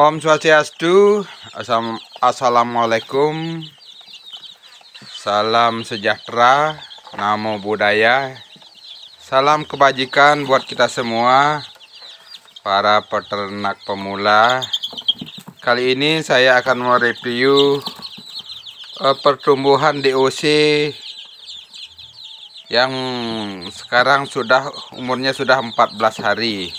Om Swastiastu Assalamualaikum Salam sejahtera Namo Buddhaya Salam kebajikan buat kita semua Para peternak pemula Kali ini saya akan mereview eh, Pertumbuhan DOC Yang sekarang sudah umurnya sudah 14 hari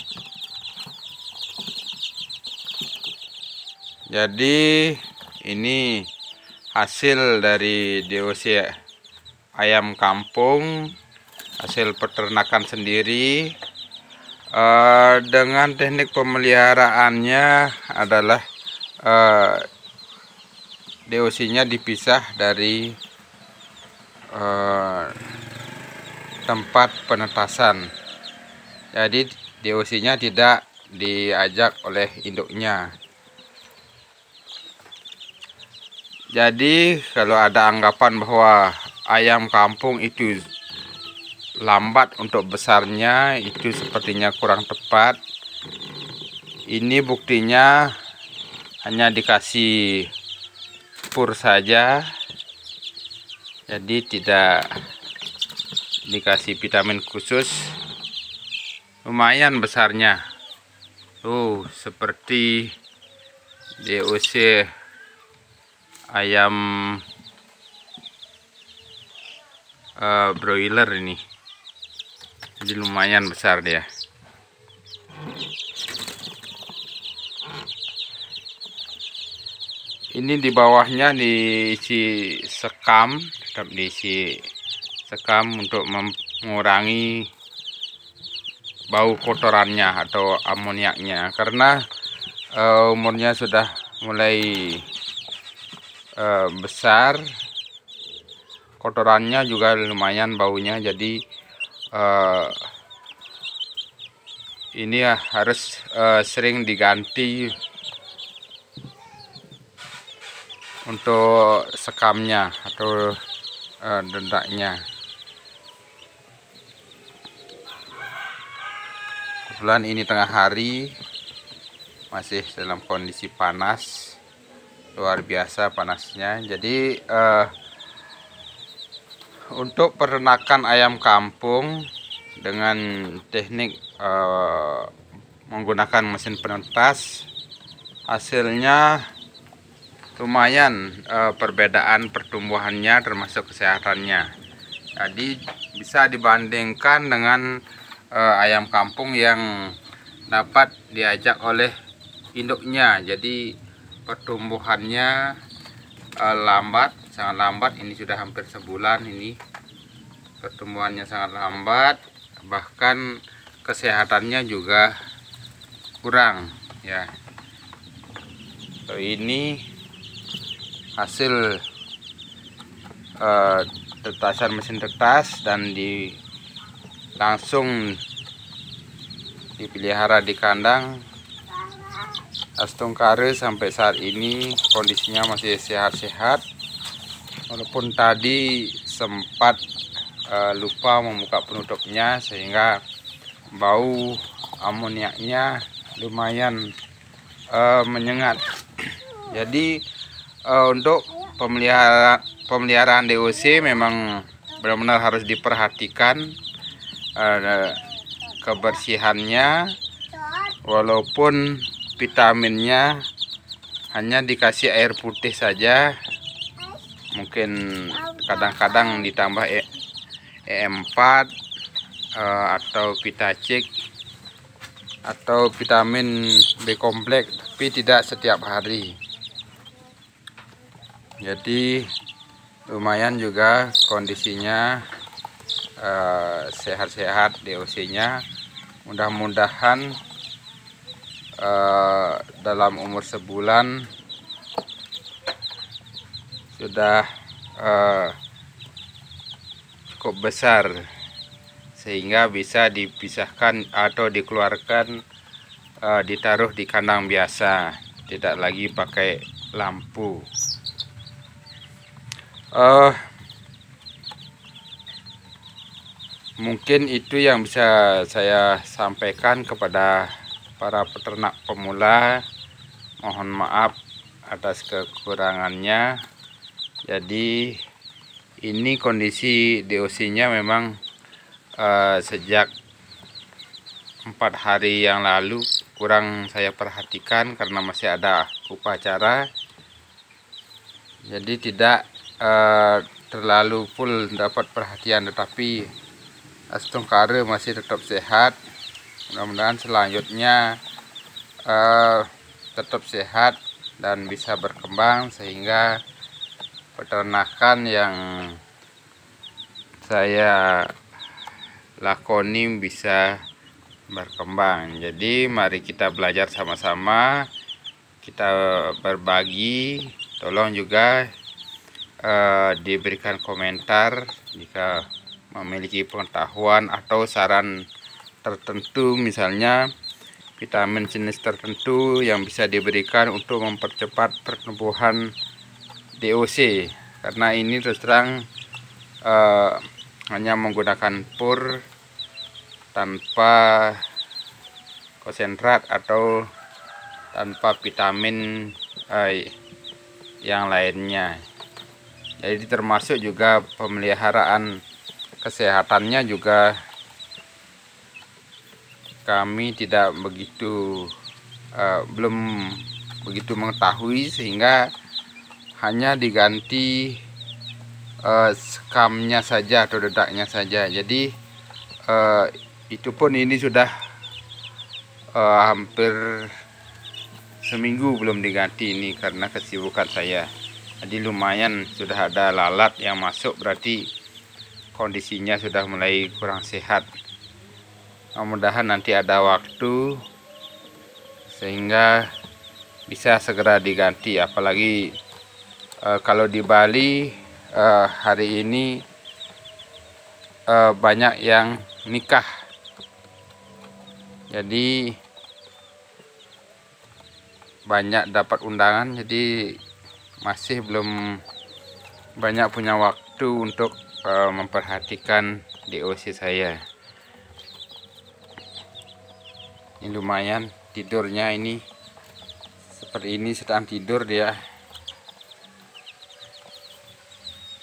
jadi ini hasil dari DOC ayam kampung hasil peternakan sendiri e, dengan teknik pemeliharaannya adalah e, eh, DOC nya dipisah dari e, tempat penetasan jadi DOC nya tidak diajak oleh induknya Jadi kalau ada anggapan bahwa ayam kampung itu lambat untuk besarnya itu sepertinya kurang tepat. Ini buktinya hanya dikasih pur saja. Jadi tidak dikasih vitamin khusus. Lumayan besarnya. Tuh, oh, seperti DOC ayam uh, broiler ini jadi lumayan besar dia ini di bawahnya diisi sekam tetap diisi sekam untuk mengurangi bau kotorannya atau amoniaknya karena uh, umurnya sudah mulai eh, besar kotorannya juga lumayan baunya jadi eh, ini ya harus eh, sering diganti untuk sekamnya atau eh, dendaknya kebetulan ini tengah hari masih dalam kondisi panas luar biasa panasnya jadi eh, untuk peternakan ayam kampung dengan teknik eh, menggunakan mesin penetas hasilnya lumayan eh, perbedaan pertumbuhannya termasuk kesehatannya jadi bisa dibandingkan dengan eh, ayam kampung yang dapat diajak oleh induknya jadi pertumbuhannya uh, lambat sangat lambat ini sudah hampir sebulan ini pertumbuhannya sangat lambat bahkan kesehatannya juga kurang ya ini hasil uh, tetasan mesin tetas dan di langsung dipelihara di kandang Astungkare sampai saat ini kondisinya masih sehat-sehat walaupun tadi sempat uh, lupa membuka penutupnya sehingga bau amoniaknya lumayan uh, menyengat jadi uh, untuk pemelihara pemeliharaan DOC memang benar-benar harus diperhatikan kebersihannya walaupun vitaminnya hanya dikasih air putih saja mungkin kadang-kadang ditambah e 4 e, eh, atau pitacik atau vitamin B kompleks tapi tidak setiap hari jadi lumayan juga kondisinya eh, sehat-sehat uh, DOC-nya mudah-mudahan Eh, dalam umur sebulan sudah uh, cukup besar sehingga bisa dipisahkan atau dikeluarkan uh, ditaruh di kandang biasa tidak lagi pakai lampu uh, mungkin itu yang bisa saya sampaikan kepada para peternak pemula mohon maaf atas kekurangannya jadi ini kondisi DOC nya memang eh, sejak empat hari yang lalu kurang saya perhatikan karena masih ada upacara jadi tidak eh, terlalu full dapat perhatian tetapi Astungkare masih tetap sehat mudah-mudahan selanjutnya uh, tetap sehat dan bisa berkembang sehingga peternakan yang saya lakoni bisa berkembang jadi mari kita belajar sama-sama kita berbagi tolong juga eh, diberikan komentar jika memiliki pengetahuan atau saran tertentu misalnya vitamin jenis tertentu yang bisa diberikan untuk mempercepat pertumbuhan DOC karena ini terus terang eh, hanya menggunakan pur tanpa konsentrat atau tanpa vitamin eh, yang lainnya jadi termasuk juga pemeliharaan kesehatannya juga kami tidak begitu uh, belum begitu mengetahui sehingga hanya diganti uh, skamnya saja atau dedaknya saja jadi uh, itu pun ini sudah uh, hampir seminggu belum diganti ini karena kesibukan saya jadi lumayan sudah ada lalat yang masuk berarti kondisinya sudah mulai kurang sehat mudah-mudahan nanti ada waktu sehingga bisa segera diganti apalagi uh, kalau di Bali uh, hari ini uh, banyak yang nikah jadi banyak dapat undangan jadi masih belum banyak punya waktu untuk uh, memperhatikan DOC saya ini lumayan tidurnya ini seperti ini sedang tidur dia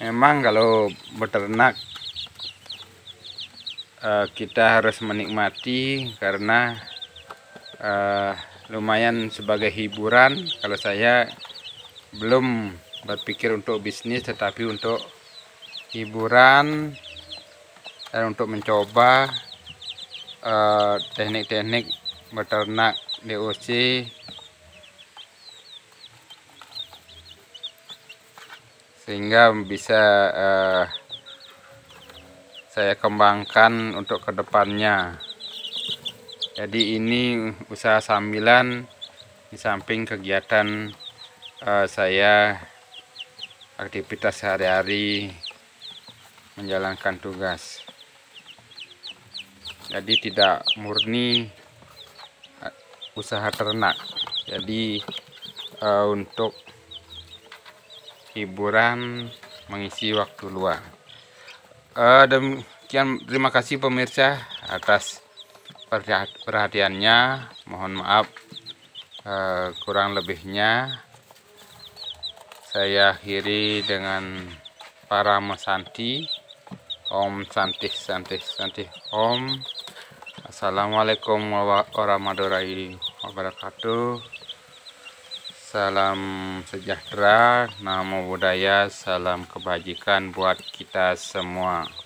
memang kalau beternak eh, kita harus menikmati karena eh, lumayan sebagai hiburan kalau saya belum berpikir untuk bisnis tetapi untuk hiburan dan untuk mencoba eh, teknik-teknik uh, teknik -teknik beternak DOC sehingga bisa uh, saya kembangkan untuk kedepannya jadi ini usaha sambilan di samping kegiatan uh, saya aktivitas sehari-hari menjalankan tugas jadi tidak murni usaha ternak jadi uh, untuk hiburan mengisi waktu luang uh, demikian terima kasih pemirsa atas perhatiannya mohon maaf uh, kurang lebihnya saya akhiri dengan para mesanti om santih santih santih om assalamualaikum warahmatullahi wabarakatuh wabarakatuh Salam sejahtera, namo buddhaya, salam kebajikan buat kita semua